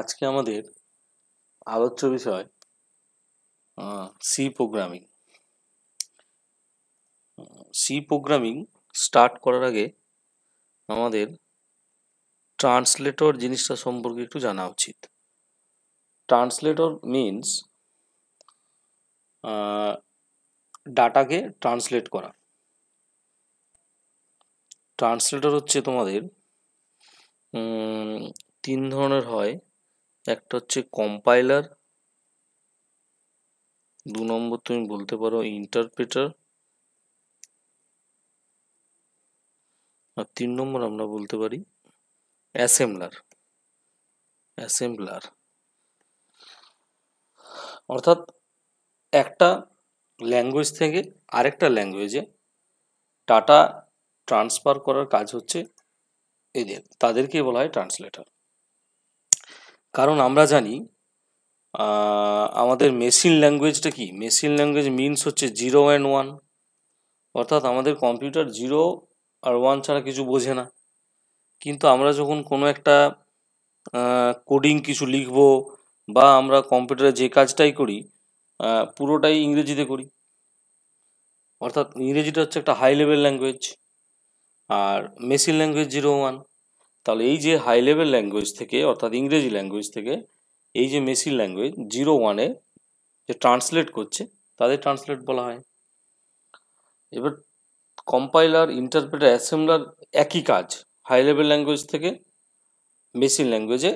আজকে আমাদের আলোচ্য বিষয় C programming C programming start করার আগে আমাদের ট্রান্সলেটর জিনিসটা সম্পর্কে একটু জানা উচিত ট্রান্সলেটর মিনস ডাটাকে ট্রান্সলেট করা ট্রান্সলেটর হচ্ছে তোমাদের তিন ধরনের হয় একটা হচ্ছে কম্পাইলার দু নম্বর তুমি বলতে পারো ইন্টারপ্রেটার আর তিন নম্বর আমরা বলতে পারি অ্যাসেম্বলার অ্যাসেম্বলার অর্থাৎ একটা ল্যাঙ্গুয়েজ থেকে আরেকটা ল্যাঙ্গুয়েজে ডাটা ট্রান্সফার করার কাজ হচ্ছে এদের তাদেরকে বলা হয় ট্রান্সলেটার কারণ আমরা জানি আমাদের মেশিন ল্যাঙ্গুয়েজটা কি মেশিন ল্যাঙ্গুয়েজ মিনস হচ্ছে জিরো অ্যান্ড ওয়ান অর্থাৎ আমাদের কম্পিউটার জিরো আর ওয়ান ছাড়া কিছু বোঝে না কিন্তু আমরা যখন কোনো একটা কোডিং কিছু লিখব বা আমরা কম্পিউটারে যে কাজটাই করি পুরোটাই ইংরেজিতে করি অর্থাৎ ইংরেজিটা হচ্ছে একটা হাই লেভেল ল্যাঙ্গুয়েজ আর মেশিন ল্যাঙ্গুয়েজ জিরো ওয়ান তাহলে এই যে হাই লেভেল ল্যাঙ্গুয়েজ থেকে অর্থাৎ ইংরেজি ল্যাঙ্গুয়েজ থেকে এই যে মেশিন ল্যাঙ্গুয়েজ জিরো ওয়ানে যে ট্রান্সলেট করছে তাদের ট্রান্সলেট বলা হয় এবার কম্পাইলার ইন্টারপ্রেটার অ্যাসেম্বলার একই কাজ হাই লেভেল ল্যাঙ্গুয়েজ থেকে মেশিন ল্যাঙ্গুয়েজে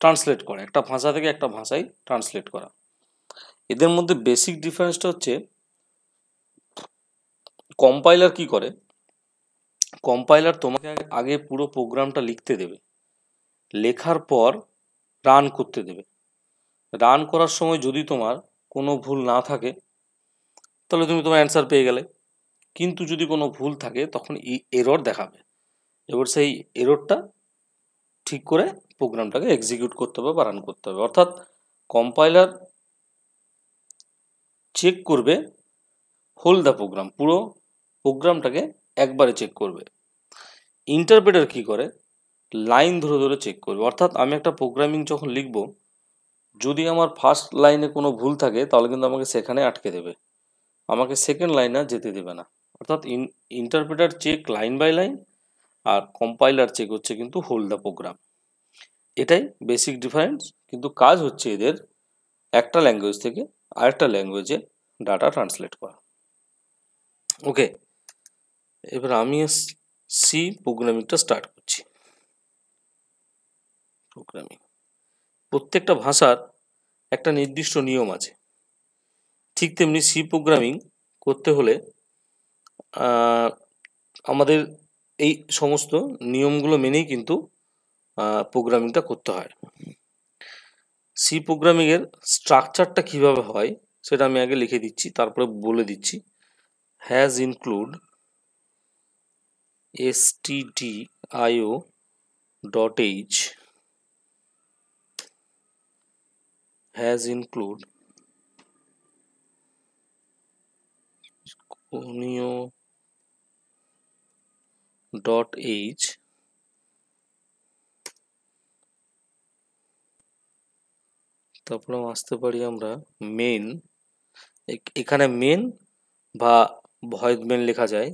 ট্রান্সলেট করা একটা ভাষা থেকে একটা ভাষায় ট্রান্সলেট করা এদের মধ্যে বেসিক ডিফারেন্সটা হচ্ছে কম্পাইলার কি করে কম্পাইলার তোমাকে আগে পুরো প্রোগ্রামটা লিখতে দেবে লেখার পর রান করতে দেবে রান করার সময় যদি তোমার কোনো ভুল না থাকে তাহলে তুমি তোমার অ্যান্সার পেয়ে গেলে কিন্তু যদি কোনো ভুল থাকে তখন ই এরর দেখাবে এবার সেই এররটা ঠিক করে প্রোগ্রামটাকে এক্সিকিউট করতে হবে বা রান করতে হবে অর্থাৎ কম্পাইলার চেক করবে হোল দ্য প্রোগ্রাম পুরো প্রোগ্রামটাকে একবারে চেক করবে ইন্টারপ্রেটার কি করে লাইন ধরে ধরে চেক করবে অর্থাৎ আমি একটা প্রোগ্রামিং যখন লিখব যদি আমার ফার্স্ট লাইনে কোনো ভুল থাকে তাহলে কিন্তু আমাকে সেখানে আটকে দেবে আমাকে সেকেন্ড লাইনে যেতে দেবে না অর্থাৎ interpreter check line by line আর কম্পাইলার চেক হচ্ছে কিন্তু হোল দ্য প্রোগ্রাম এটাই বেসিক ডিফারেন্স কিন্তু কাজ হচ্ছে এদের একটা ল্যাঙ্গুয়েজ থেকে আরেকটা ল্যাঙ্গুয়েজে ডাটা ট্রান্সলেট করা ওকে এবার আমি সি প্রোগ্রামিংটা স্টার্ট করছি প্রোগ্রামিং প্রত্যেকটা ভাষার একটা নির্দিষ্ট নিয়ম আছে ঠিক তেমনি সি প্রোগ্রামিং করতে হলে আমাদের এই সমস্ত নিয়মগুলো মেনেই কিন্তু প্রোগ্রামিংটা করতে হয় সি প্রোগ্রামিংয়ের স্ট্রাকচারটা কিভাবে হয় সেটা আমি আগে লিখে দিচ্ছি তারপরে বলে দিচ্ছি hash include stdio dot h has include conio dot h তারপরে আসতে পারি আমরা মেন এখানে মেন বা ভয়েড মেন লেখা যায়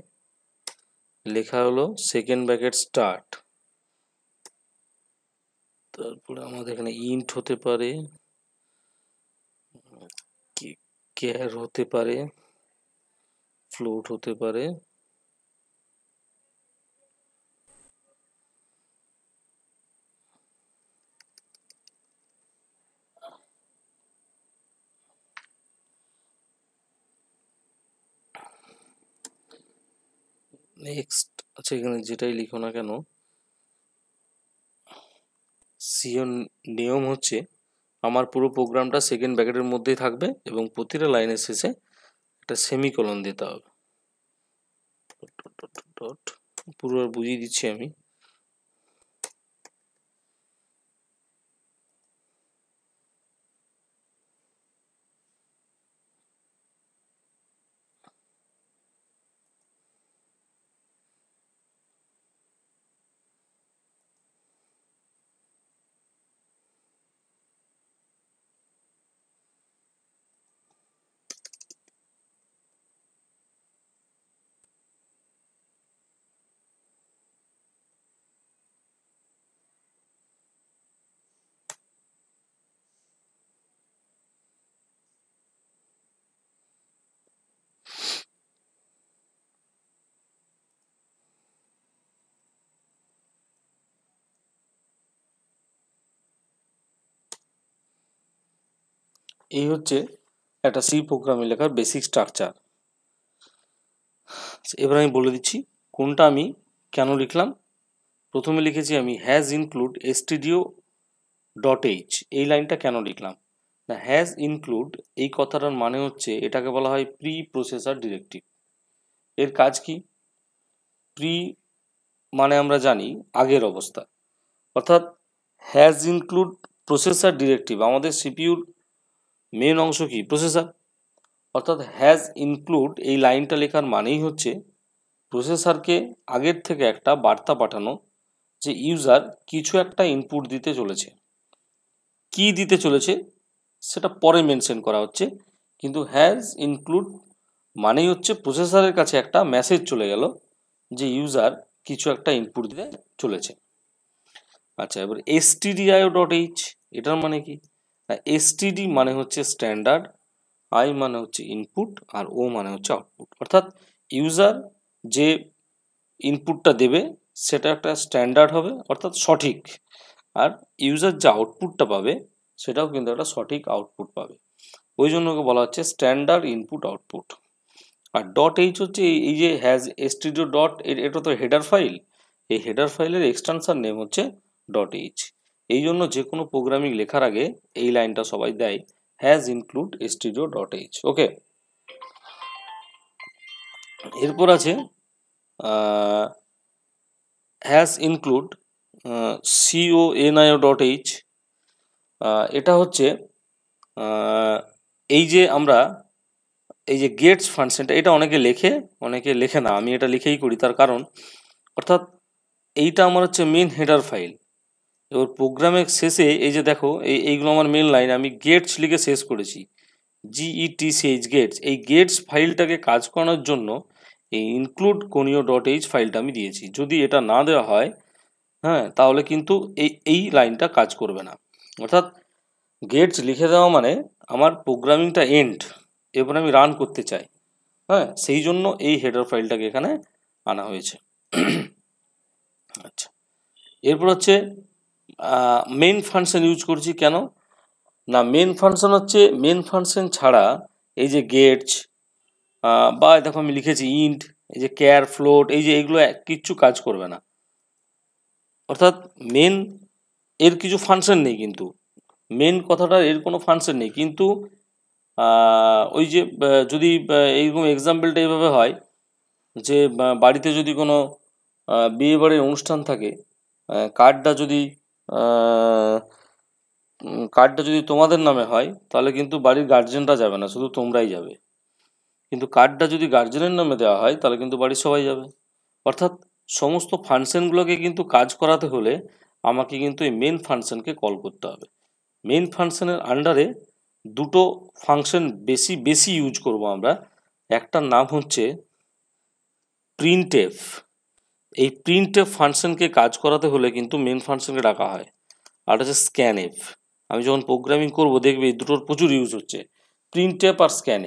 লেখা হলো সেকেন্ড ব্র্যাকেট স্টার্ট তারপরে আমাদের এখানে ইন্ট হতে পারে কেয়ার হতে পারে ফ্লোট হতে পারে নেক্সট আচ্ছা এখানে যেটাই লিখো না কেন সিওর নিয়ম হচ্ছে আমার পুরো প্রোগ্রামটা সেকেন্ড ব্যাকেটের মধ্যেই থাকবে এবং প্রতিটা লাইনের শেষে একটা সেমিকলন দিতে হবে পুরো বুঝিয়ে দিচ্ছি আমি এই হচ্ছে একটা সি প্রোগ্রামে লেখার বেসিক স্ট্রাকচার এবার আমি বলে দিচ্ছি কোনটা আমি কেন লিখলাম প্রথমে লিখেছি আমি hash include stdio dot H এই লাইনটা কেন লিখলাম না হ্যাজ ইনক্লুড এই কথাটার মানে হচ্ছে এটাকে বলা হয় প্রি প্রসেসার ডিরেক্টিভ এর কাজ কি প্রি মানে আমরা জানি আগের অবস্থা অর্থাৎ হ্যাজ ইনক্লুড প্রসেসার ডিরেক্টিভ আমাদের সিপিউর মেন অংশ কি প্রসেসর অর্থাৎ হ্যাজ ইনক্লুড এই লাইনটা লেখার মানেই হচ্ছে প্রসেসরকে আগের থেকে একটা বার্তা পাঠানো যে ইউজার কিছু একটা ইনপুট দিতে চলেছে কি দিতে চলেছে সেটা পরে মেনশন করা হচ্ছে কিন্তু হ্যাজ ইনক্লুড মানেই হচ্ছে প্রসেসরের কাছে একটা মেসেজ চলে গেল যে ইউজার কিছু একটা ইনপুট দিতে চলেছে আচ্ছা এবার এস টিডিআইও ডট এইচ এটার মানে কি এসটিডি হ্যাঁ, মানে হচ্ছে স্ট্যান্ডার্ড আই মানে হচ্ছে ইনপুট আর ও মানে হচ্ছে আউটপুট অর্থাৎ ইউজার যে ইনপুটটা দেবে সেটা একটা স্ট্যান্ডার্ড হবে অর্থাৎ সঠিক আর ইউজার যে আউটপুটটা পাবে সেটাও কিন্তু একটা সঠিক আউটপুট পাবে ওই জন্য ওকে বলা হচ্ছে স্ট্যান্ডার্ড ইনপুট আউটপুট আর ডট এইচ হচ্ছে এই যে হ্যাজ এসটিডিও ডট এটা তো হেডার ফাইল এই হেডার ফাইলের এক্সটেনশন নেম হচ্ছে ডট এইচ এই জন্য যে কোনো প্রোগ্রামিং লেখার আগে এই লাইনটা সবাই দেয় hash include studio dot H okay এরপর আছে hash include C O N I O dot H এটা হচ্ছে এই যে আমরা এই যে গেটস ফাংশনটা এটা অনেকে লেখে অনেকে লেখে না আমি এটা লিখেই করি তার কারণ অর্থাৎ এইটা আমার হচ্ছে মেন হেডার ফাইল এবার প্রোগ্রামের শেষে এই যে দেখো এই এইগুলো আমার মেন লাইন আমি গেটস লিখে শেষ করেছি জিইটিসিএইচ গেটস e এই গেটস ফাইলটাকে কাজ করানোর জন্য এই ইনক্লুড কোনিও ডট এইচ ফাইলটা আমি দিয়েছি যদি এটা না দেওয়া হয় হ্যাঁ তাহলে কিন্তু এই এই লাইনটা কাজ করবে না অর্থাৎ গেটস লিখে দেওয়া মানে আমার প্রোগ্রামিংটা এন্ড এবার আমি রান করতে চাই হ্যাঁ সেই জন্য এই হেডার ফাইলটাকে এখানে আনা হয়েছে আচ্ছা এরপর হচ্ছে মেন ফাংশন ইউজ করছি কেন না মেন ফাংশন হচ্ছে মেন ফাংশন ছাড়া এই যে গেটস বা দেখো আমি লিখেছি ইন্ট এই যে কেয়ার ফ্লোট এই যে এগুলো কিচ্ছু কাজ করবে না অর্থাৎ মেন এর কিছু ফাংশন নেই কিন্তু মেন কথাটা এর কোনো ফাংশন নেই কিন্তু ওই যে যদি এইরকম এক্সাম্পলটা এইভাবে হয় যে বাড়িতে যদি কোনো বিয়েবাড়ির অনুষ্ঠান থাকে কার্ডটা যদি কার্ডটা যদি তোমাদের নামে হয় তাহলে কিন্তু বাড়ির গার্জেনরা যাবে না শুধু তোমরাই যাবে কিন্তু কার্ডটা যদি গার্জেনের নামে দেওয়া হয় তাহলে কিন্তু বাড়ির সবাই যাবে অর্থাৎ সমস্ত ফাংশনগুলোকে কিন্তু কাজ করাতে হলে আমাকে কিন্তু এই মেন ফাংশনকে কল করতে হবে মেন ফাংশনের আন্ডারে দুটো ফাংশন বেশি বেশি ইউজ করব আমরা একটার নাম হচ্ছে প্রিন্টেফ এই প্রিন্ট এফ ফাংশনকে কাজ করাতে হলে কিন্তু মেন ফাংশনকে ডাকা হয় আর হচ্ছে স্ক্যান এফ আমি যখন প্রোগ্রামিং করবো দেখবে এই দুটোর প্রচুর ইউজ হচ্ছে প্রিন্ট এফ আর স্ক্যান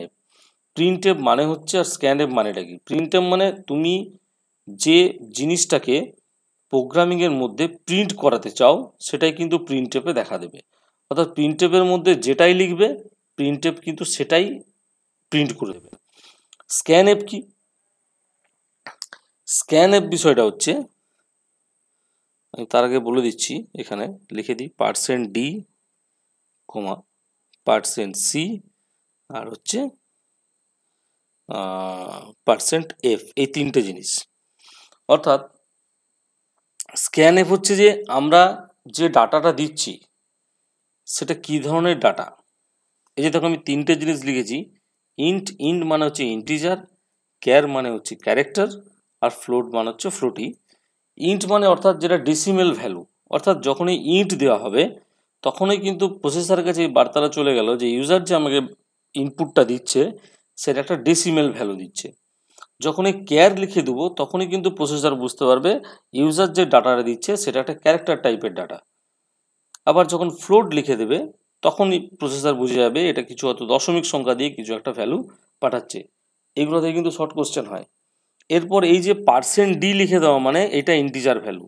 প্রিন্ট এফ মানে হচ্ছে আর স্ক্যান মানে মানেটা কি এফ মানে তুমি যে জিনিসটাকে প্রোগ্রামিংয়ের মধ্যে প্রিন্ট করাতে চাও সেটাই কিন্তু প্রিন্ট এফে দেখা দেবে অর্থাৎ প্রিন্ট এফের মধ্যে যেটাই লিখবে প্রিন্ট এফ কিন্তু সেটাই প্রিন্ট করে দেবে স্ক্যান এফ কি স্ক্যান অ্যাপ বিষয়টা হচ্ছে আমি তার আগে বলে দিচ্ছি এখানে লিখে দিই percent D comma percent C আর হচ্ছে পার্সেন্ট এফ এই তিনটে জিনিস অর্থাৎ স্ক্যান এফ হচ্ছে যে আমরা যে ডাটাটা দিচ্ছি সেটা কি ধরনের ডাটা এই যে দেখো আমি তিনটে জিনিস লিখেছি ইন্ট ইন্ট মানে হচ্ছে ইন্টিজার ক্যার মানে হচ্ছে ক্যারেক্টার আর ফ্লোট মানে হচ্ছে ফ্লোটি ইন্ট মানে অর্থাৎ যেটা ডিসিমেল ভ্যালু অর্থাৎ যখনই ইন্ট দেওয়া হবে তখনই কিন্তু প্রসেসার কাছে এই বার্তাটা চলে গেল যে ইউজার যে আমাকে ইনপুটটা দিচ্ছে সেটা একটা ডেসিমেল ভ্যালু দিচ্ছে যখনই কেয়ার লিখে দেবো তখনই কিন্তু প্রসেসার বুঝতে পারবে ইউজার যে ডাটাটা দিচ্ছে সেটা একটা ক্যারেক্টার টাইপের ডাটা আবার যখন ফ্লোট লিখে দেবে তখনই প্রসেসার বুঝে যাবে এটা কিছু হয়তো দশমিক সংখ্যা দিয়ে কিছু একটা ভ্যালু পাঠাচ্ছে এগুলোতে কিন্তু শর্ট কোশ্চেন হয় এরপর এই যে পার্সেন্ট ডি লিখে দেওয়া মানে এটা ইন্টিজার ভ্যালু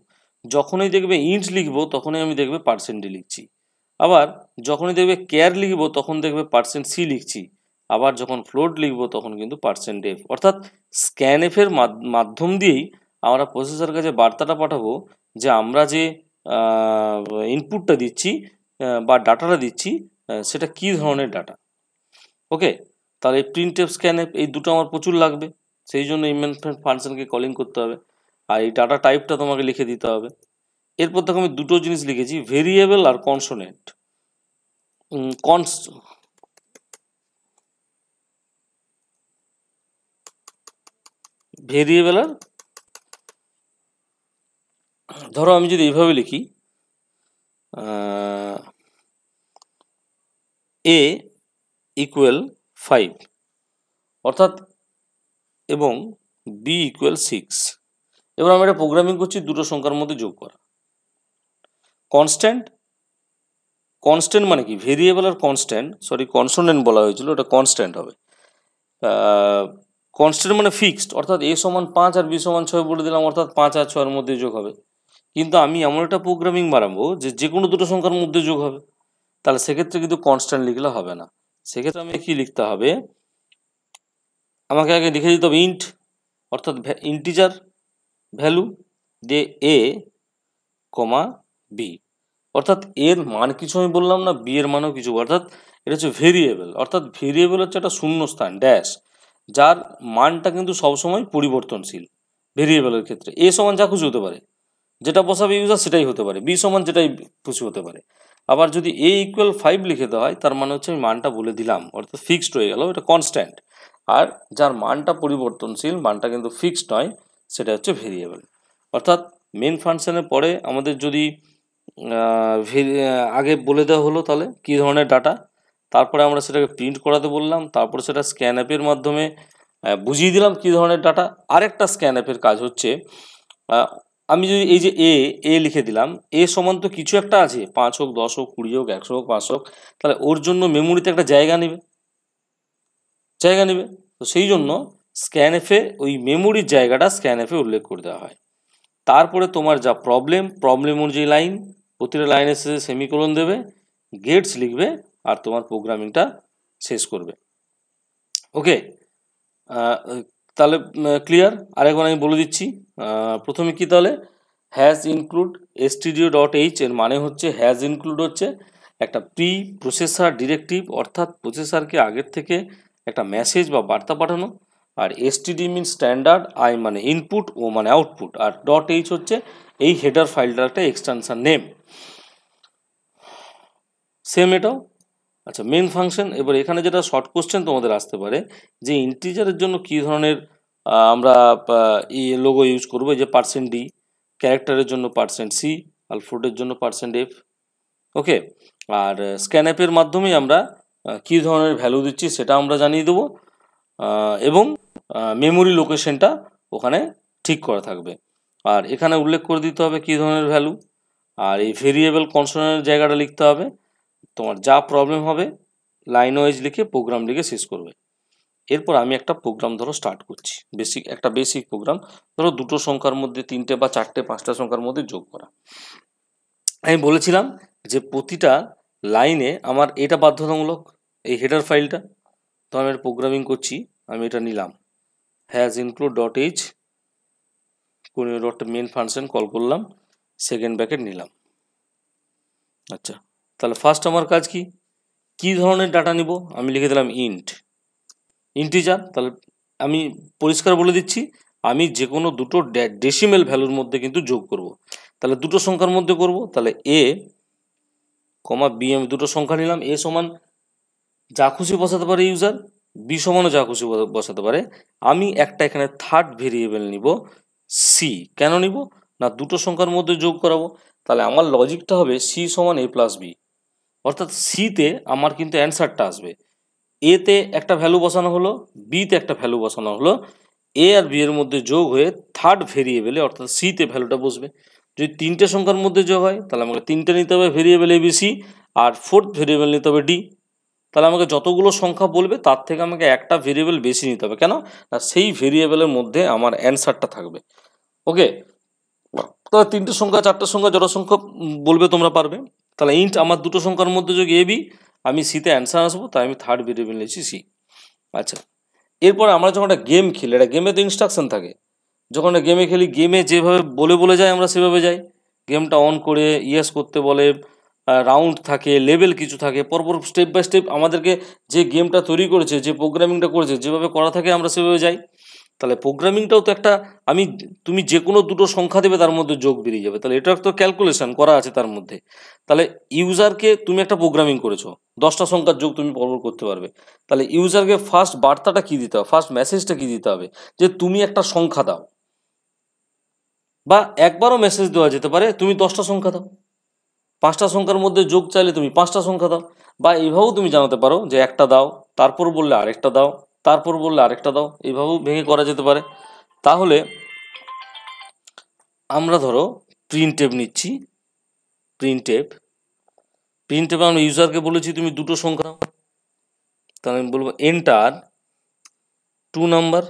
যখনই দেখবে ইন্ট লিখব তখনই আমি দেখবে পার্সেন্ট ডি লিখছি আবার যখনই দেখবে কেয়ার লিখবো তখন দেখবে পার্সেন্ট সি লিখছি আবার যখন ফ্লোট লিখব তখন কিন্তু পার্সেন্ট এফ অর্থাৎ স্ক্যান এফের মাধ্যম দিয়েই আমরা প্রসেসর কাছে বার্তাটা পাঠাবো যে আমরা যে ইনপুটটা দিচ্ছি বা ডাটাটা দিচ্ছি সেটা কি ধরনের ডাটা ওকে তাহলে প্রিন্ট এফ স্ক্যান এফ এই দুটো আমার প্রচুর লাগবে সেই জন্য ইনভেস্টমেন্ট ফাংশনকে কলিং করতে হবে আর এই ডাটা টাইপটা তোমাকে লিখে দিতে হবে এরপর দেখো আমি দুটো জিনিস লিখেছি ভেরিয়েবল আর কনসোনেন্ট কনস ভেরিয়েবল আর ধরো আমি যদি এইভাবে লিখি এ ইকুয়াল ফাইভ অর্থাৎ এবং বি ইকুয়াল সিক্স এবার আমরা এটা প্রোগ্রামিং করছি দুটো সংখ্যার মধ্যে যোগ করা কনস্ট্যান্ট কনস্ট্যান্ট মানে কি ভেরিয়েবল আর কনস্ট্যান্ট সরি কনসোনেন্ট বলা হয়েছিল ওটা কনস্ট্যান্ট হবে কনস্ট্যান্ট মানে ফিক্সড অর্থাৎ এ সমান পাঁচ আর বি সমান ছয় বলে দিলাম অর্থাৎ পাঁচ আর ছয়ের মধ্যে যোগ হবে কিন্তু আমি এমন একটা প্রোগ্রামিং বাড়াবো যে যে কোনো দুটো সংখ্যার মধ্যে যোগ হবে তাহলে সেক্ষেত্রে কিন্তু কনস্ট্যান্ট লিখলে হবে না সেক্ষেত্রে আমি কি লিখতে হবে আমাকে আগে লিখে দিতে হবে ইন্ট অর্থাৎ ইন্টিজার ভ্যালু দে এ কমা বি অর্থাৎ এর মান কিছু আমি বললাম না বি এর মানও কিছু অর্থাৎ এটা হচ্ছে ভেরিয়েবল অর্থাৎ ভেরিয়েবল হচ্ছে একটা শূন্য স্থান ড্যাশ যার মানটা কিন্তু সবসময় পরিবর্তনশীল ভেরিয়েবলের ক্ষেত্রে এ সমান যা খুশি হতে পারে যেটা বসাবে ইউজার সেটাই হতে পারে বি সমান যেটাই খুশি হতে পারে আবার যদি এ ইকুয়াল ফাইভ লিখে দেওয়া হয় তার মানে হচ্ছে আমি মানটা বলে দিলাম অর্থাৎ ফিক্সড হয়ে গেল এটা কনস্ট্যান্ট আর যার মানটা পরিবর্তনশীল মানটা কিন্তু ফিক্সড নয় সেটা হচ্ছে ভেরিয়েবল অর্থাৎ মেন ফাংশনের পরে আমাদের যদি আগে বলে দেওয়া হলো তাহলে কী ধরনের ডাটা তারপরে আমরা সেটাকে প্রিন্ট করাতে বললাম তারপরে সেটা স্ক্যান অ্যাপের মাধ্যমে বুঝিয়ে দিলাম কী ধরনের ডাটা আরেকটা স্ক্যান অ্যাপের কাজ হচ্ছে আমি যদি এই যে এ এ লিখে দিলাম এ সমান তো কিছু একটা আছে পাঁচ হোক দশ হোক কুড়ি হোক একশো হোক পাঁচ হোক তাহলে ওর জন্য মেমোরিতে একটা জায়গা নেবে জায়গা নেবে তো সেই জন্য স্ক্যান এফে ওই মেমোরির জায়গাটা স্ক্যান এফে উল্লেখ করে দেওয়া হয় তারপরে তোমার যা প্রবলেম প্রবলেম অনুযায়ী লাইন প্রতিটা লাইনের শেষে সেমিকোলন দেবে গেটস লিখবে আর তোমার প্রোগ্রামিংটা শেষ করবে ওকে তাহলে ক্লিয়ার আরেকবার আমি বলে দিচ্ছি প্রথমে কি তাহলে hash include stdio dot H এর মানে হচ্ছে হ্যাজ ইনক্লুড হচ্ছে একটা প্রি প্রসেসার ডিরেক্টিভ অর্থাৎ প্রসেসারকে আগের থেকে একটা মেসেজ বা বার্তা পাঠানো আর এসটিডি মিন স্ট্যান্ডার্ড আই মানে ইনপুট ও মানে আউটপুট আর ডট এইচ হচ্ছে এই হেডার ফাইলটার একটা এক্সটেনশান নেম সেম এটাও আচ্ছা মেন ফাংশন এবার এখানে যেটা শর্ট কোশ্চেন তোমাদের আসতে পারে যে ইন্টিজারের জন্য কি ধরনের আমরা ই লোগো ইউজ করবো যে পার্সেন্ট ডি ক্যারেক্টারের জন্য পার্সেন্ট সি আলফোটের জন্য পার্সেন্ট এফ ওকে আর স্ক্যান অ্যাপের মাধ্যমেই আমরা কি ধরনের ভ্যালু দিচ্ছি সেটা আমরা জানিয়ে দেবো এবং মেমোরি লোকেশনটা ওখানে ঠিক করা থাকবে আর এখানে উল্লেখ করে দিতে হবে কি ধরনের ভ্যালু আর এই ভেরিয়েবল কনসার্নের জায়গাটা লিখতে হবে তোমার যা প্রবলেম হবে লাইন ওয়াইজ লিখে প্রোগ্রাম লিখে শেষ করবে এরপর আমি একটা প্রোগ্রাম ধরো স্টার্ট করছি বেসিক একটা বেসিক প্রোগ্রাম ধরো দুটো সংখ্যার মধ্যে তিনটে বা চারটে পাঁচটা সংখ্যার মধ্যে যোগ করা আমি বলেছিলাম যে প্রতিটা লাইনে আমার এটা বাধ্যতামূলক এই হেডার ফাইলটা তো আমি এটা প্রোগ্রামিং করছি আমি এটা নিলাম হ্যাজ ইনক্লুড ডট এইচ কোনো ডট মেন ফাংশন কল করলাম সেকেন্ড ব্যাকেট নিলাম আচ্ছা তাহলে ফার্স্ট আমার কাজ কি কি ধরনের ডাটা নিব আমি লিখে দিলাম ইন্ট ইন্টিজার তাহলে আমি পরিষ্কার বলে দিচ্ছি আমি যে কোনো দুটো ডেসিমেল ভ্যালুর মধ্যে কিন্তু যোগ করব। তাহলে দুটো সংখ্যার মধ্যে করব তাহলে এ কমা বি আমি দুটো সংখ্যা নিলাম এ সমান যা খুশি বসাতে পারে ইউজার বি সমানও যা খুশি বসাতে পারে আমি একটা এখানে থার্ড ভেরিয়েবল নিব সি কেন নিব না দুটো সংখ্যার মধ্যে যোগ করাবো তাহলে আমার লজিকটা হবে সি সমান এ প্লাস বি অর্থাৎ সিতে আমার কিন্তু অ্যান্সারটা আসবে এতে একটা ভ্যালু বসানো হলো বিতে একটা ভ্যালু বসানো হলো এ আর বি এর মধ্যে যোগ হয়ে থার্ড ভেরিয়েবেলে অর্থাৎ সিতে ভ্যালুটা বসবে যদি তিনটে সংখ্যার মধ্যে যোগ হয় তাহলে আমাকে তিনটে নিতে হবে ভেরিয়েবল এবিসি আর ফোর্থ ভেরিয়েবল নিতে হবে ডি তাহলে আমাকে যতগুলো সংখ্যা বলবে তার থেকে আমাকে একটা ভেরিয়েবল বেশি নিতে হবে কেন না সেই ভেরিয়েবলের মধ্যে আমার অ্যান্সারটা থাকবে ওকে তাহলে তিনটে সংখ্যা চারটে সংখ্যা যত সংখ্যা বলবে তোমরা পারবে তাহলে ইন্ট আমার দুটো সংখ্যার মধ্যে যোগ এবি আমি সিতে অ্যান্সার আসবো তাই আমি থার্ড ভেরিয়েবল নিয়েছি সি আচ্ছা এরপর আমরা যখন একটা গেম খেলি একটা গেমে তো ইনস্ট্রাকশন থাকে যখন গেমে খেলি গেমে যেভাবে বলে বলে যায় আমরা সেভাবে যাই গেমটা অন করে ইয়েস করতে বলে রাউন্ড থাকে লেভেল কিছু থাকে পরপর স্টেপ বাই স্টেপ আমাদেরকে যে গেমটা তৈরি করেছে যে প্রোগ্রামিংটা করেছে যেভাবে করা থাকে আমরা সেভাবে যাই তাহলে প্রোগ্রামিংটাও তো একটা আমি তুমি যে কোনো দুটো সংখ্যা দেবে তার মধ্যে যোগ বেরিয়ে যাবে তাহলে এটা একটা ক্যালকুলেশন করা আছে তার মধ্যে তাহলে ইউজারকে তুমি একটা প্রোগ্রামিং করেছো দশটা সংখ্যার যোগ তুমি পরপর করতে পারবে তাহলে ইউজারকে ফার্স্ট বার্তাটা কী দিতে হবে ফার্স্ট মেসেজটা কী দিতে হবে যে তুমি একটা সংখ্যা দাও বা একবারও মেসেজ দেওয়া যেতে পারে তুমি দশটা সংখ্যা দাও পাঁচটা সংখ্যার মধ্যে যোগ চাইলে তুমি পাঁচটা সংখ্যা দাও বা এইভাবেও তুমি জানাতে পারো যে একটা দাও তারপর বললে আরেকটা দাও তারপর বললে আরেকটা দাও এইভাবেও ভেঙে করা যেতে পারে তাহলে আমরা ধরো প্রিন্ট টেপ নিচ্ছি প্রিন্ট টেপ প্রিন্ট আমরা ইউজারকে বলেছি তুমি দুটো সংখ্যা তাহলে আমি বলবো এন্টার টু নাম্বার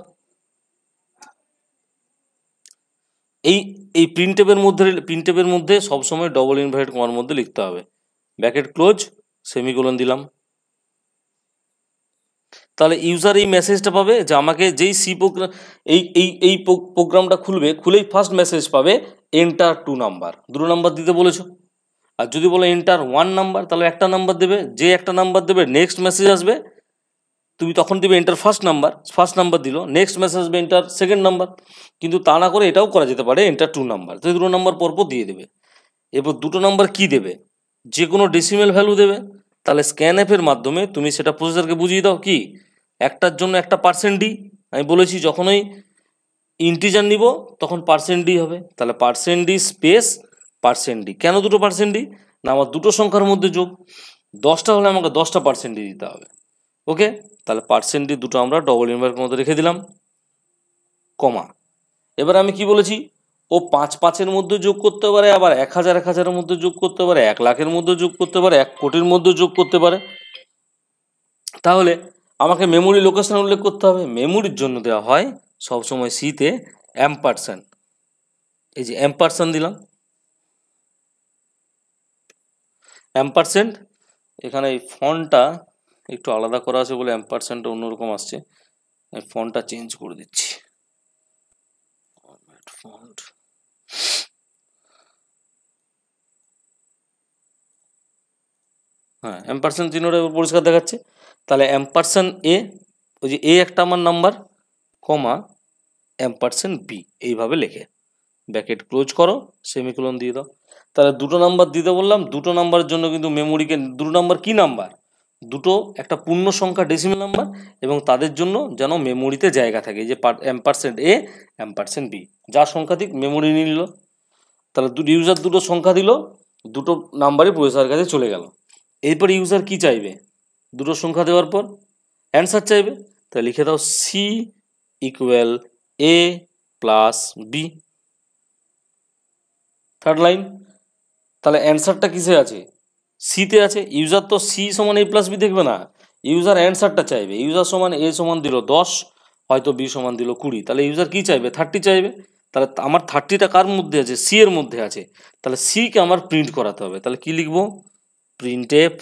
এই এই প্রিন্টেপের মধ্যে প্রিন্টেপের মধ্যে সবসময় ডবল ইনভার্টেড কমার মধ্যে লিখতে হবে ব্যাকেট ক্লোজ সেমিকোলন দিলাম তাহলে ইউজার এই মেসেজটা পাবে যে আমাকে যেই সি প্রোগ্রাম এই এই এই প্রোগ্রামটা খুলবে খুলেই ফার্স্ট মেসেজ পাবে এন্টার টু নাম্বার দুটো নাম্বার দিতে বলেছো আর যদি বলো এন্টার ওয়ান নাম্বার তাহলে একটা নাম্বার দেবে যে একটা নাম্বার দেবে নেক্সট মেসেজ আসবে তুমি তখন দেবে enter first number first number দিল নেক্সট মেসেজ আসবে এন্টার সেকেন্ড নাম্বার কিন্তু তা না করে এটাও করা যেতে পারে এন্টার টু নাম্বার তো দুটো নাম্বার পরপর দিয়ে দেবে এরপর দুটো নাম্বার কি দেবে যে কোনো ডেসিমেল ভ্যালু দেবে তাহলে স্ক্যান অ্যাপের মাধ্যমে তুমি সেটা প্রসেসরকে বুঝিয়ে দাও কি একটার জন্য একটা পার্সেন্ট ডি আমি বলেছি যখনই ইন্টিজার নিব তখন পার্সেন্ট ডি হবে তাহলে percent D space percent D কেন দুটো পার্সেন্ট ডি না আমার দুটো সংখ্যার মধ্যে যোগ দশটা হলে আমাকে দশটা পার্সেন্ট ডি দিতে হবে ওকে তাহলে পার্সেন্টেজ দুটো আমরা ডবল ইনভার্টের মধ্যে রেখে দিলাম কমা এবার আমি কি বলেছি ও পাঁচ পাঁচের মধ্যে যোগ করতে পারে আবার এক হাজার এক হাজারের মধ্যে যোগ করতে পারে এক লাখের মধ্যে যোগ করতে পারে এক কোটির মধ্যে যোগ করতে পারে তাহলে আমাকে মেমোরি লোকেশন উল্লেখ করতে হবে মেমোরির জন্য দেওয়া হয় সবসময় সিতে পারসেন্ট এই যে অ্যাম্পারসন দিলাম পারসেন্ট এখানে এই ফোনটা একটু আলাদা করা আছে বলে অ্যাম্পারসেন্টটা অন্যরকম আসছে আমি ফন্টটা চেঞ্জ করে দিচ্ছি হ্যাঁ অ্যাম্পারসেন্ট চিহ্নটা পরিষ্কার দেখাচ্ছে তাহলে অ্যাম্পারসেন এ ওই যে এ একটা আমার নাম্বার কমা অ্যাম্পারসেন বি এইভাবে লেখে ব্যাকেট ক্লোজ করো সেমিকুলন দিয়ে দাও তাহলে দুটো নাম্বার দিতে বললাম দুটো নাম্বারের জন্য কিন্তু মেমোরিকে দুটো নাম্বার কি নাম্বার দুটো একটা পূর্ণ সংখ্যা ডেসিমেল নাম্বার এবং তাদের জন্য যেন মেমোরিতে জায়গা থাকে যে ampersand A ampersand B যা সংখ্যাতিক মেমোরি নিল তাহলে দু ইউজার দুটো সংখ্যা দিল দুটো নাম্বারই প্রসেসারের কাছে চলে গেল এরপর ইউজার কি চাইবে দুটো সংখ্যা দেওয়ার পর অ্যান্সার চাইবে তাহলে লিখে দাও C equal A plus B third line তাহলে অ্যান্সারটা কিসে আছে সিতে আছে ইউজার তো সি সমান এ প্লাস বি দেখবে না ইউজার অ্যান্সারটা চাইবে ইউজার সমান এ সমান দিল দশ হয়তো বি সমান দিল কুড়ি তাহলে ইউজার কি চাইবে থার্টি চাইবে তাহলে আমার থার্টিটা কার মধ্যে আছে সি এর মধ্যে আছে তাহলে সিকে আমার প্রিন্ট করাতে হবে তাহলে কি লিখবো প্রিন্ট এফ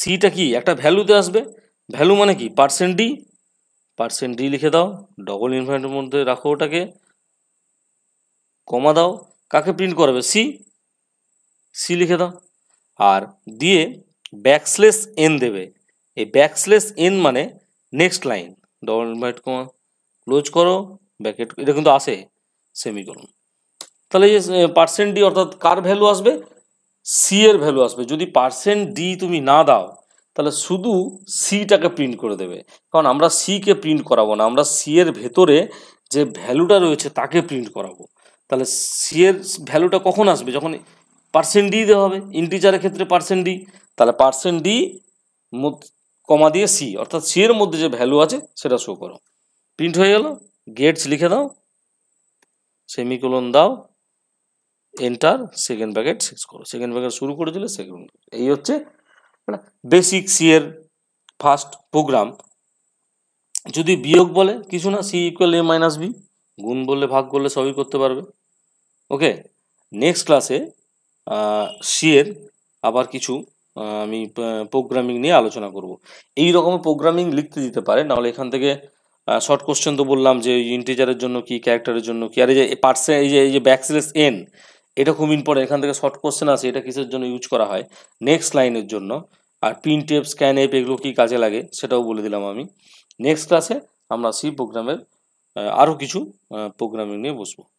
সিটা কি একটা ভ্যালুতে আসবে ভ্যালু মানে কি পার্সেন্ট ডি পার্সেন্ট ডি লিখে দাও ডবল ইনভার্টের মধ্যে রাখো ওটাকে কমা দাও কাকে প্রিন্ট করাবে সি সি লিখে দাও আর দিয়ে ব্যাকস্লেস এন দেবে এই ব্যাকস্লেস এন মানে next line double invert comma close করো ব্যাকেট এটা কিন্তু আসে সেমি করুন তাহলে যে পার্সেন্ট ডি অর্থাৎ কার ভ্যালু আসবে সি এর ভ্যালু আসবে যদি পার্সেন্ট ডি তুমি না দাও তাহলে শুধু সিটাকে প্রিন্ট করে দেবে কারণ আমরা সিকে প্রিন্ট করাবো না আমরা সি এর ভেতরে যে ভ্যালুটা রয়েছে তাকে প্রিন্ট করাবো তাহলে সি এর ভ্যালুটা কখন আসবে যখন পার্সেন্ট ডি দিতে হবে ইন্টিজারের ক্ষেত্রে পার্সেন্ট ডি তাহলে পার্সেন্ট ডি কমা দিয়ে সি অর্থাৎ সি এর মধ্যে যে ভ্যালু আছে সেটা শো করো প্রিন্ট হয়ে গেল গেটস লিখে দাও সেমিকোলন দাও এন্টার সেকেন্ড ব্যাকেট শেষ করো সেকেন্ড ব্যাকেট শুরু করে দিলে সেকেন্ড এই হচ্ছে বেসিক মানে সি এর ফার্স্ট প্রোগ্রাম যদি বিয়োগ বলে কিছু না C equal A minus B গুণ বললে ভাগ করলে সবই করতে পারবে ওকে নেক্সট ক্লাসে সিয়ের আবার কিছু আমি প্রোগ্রামিং নিয়ে আলোচনা করব এই রকম প্রোগ্রামিং লিখতে দিতে পারে নাহলে এখান থেকে শর্ট কোশ্চেন তো বললাম যে ইন্টিজারের জন্য কি ক্যারেক্টারের জন্য কি আর এই যে পার্সে এই যে এই যে ব্যাকসলেস এন এটা খুব ইম্পর্টেন্ট এখান থেকে শর্ট কোশ্চেন আছে এটা কিসের জন্য ইউজ করা হয় নেক্সট লাইনের জন্য আর প্রিন্ট টেপ স্ক্যান এপ এগুলো কী কাজে লাগে সেটাও বলে দিলাম আমি নেক্সট ক্লাসে আমরা সি প্রোগ্রামের আরও কিছু প্রোগ্রামিং নিয়ে বসবো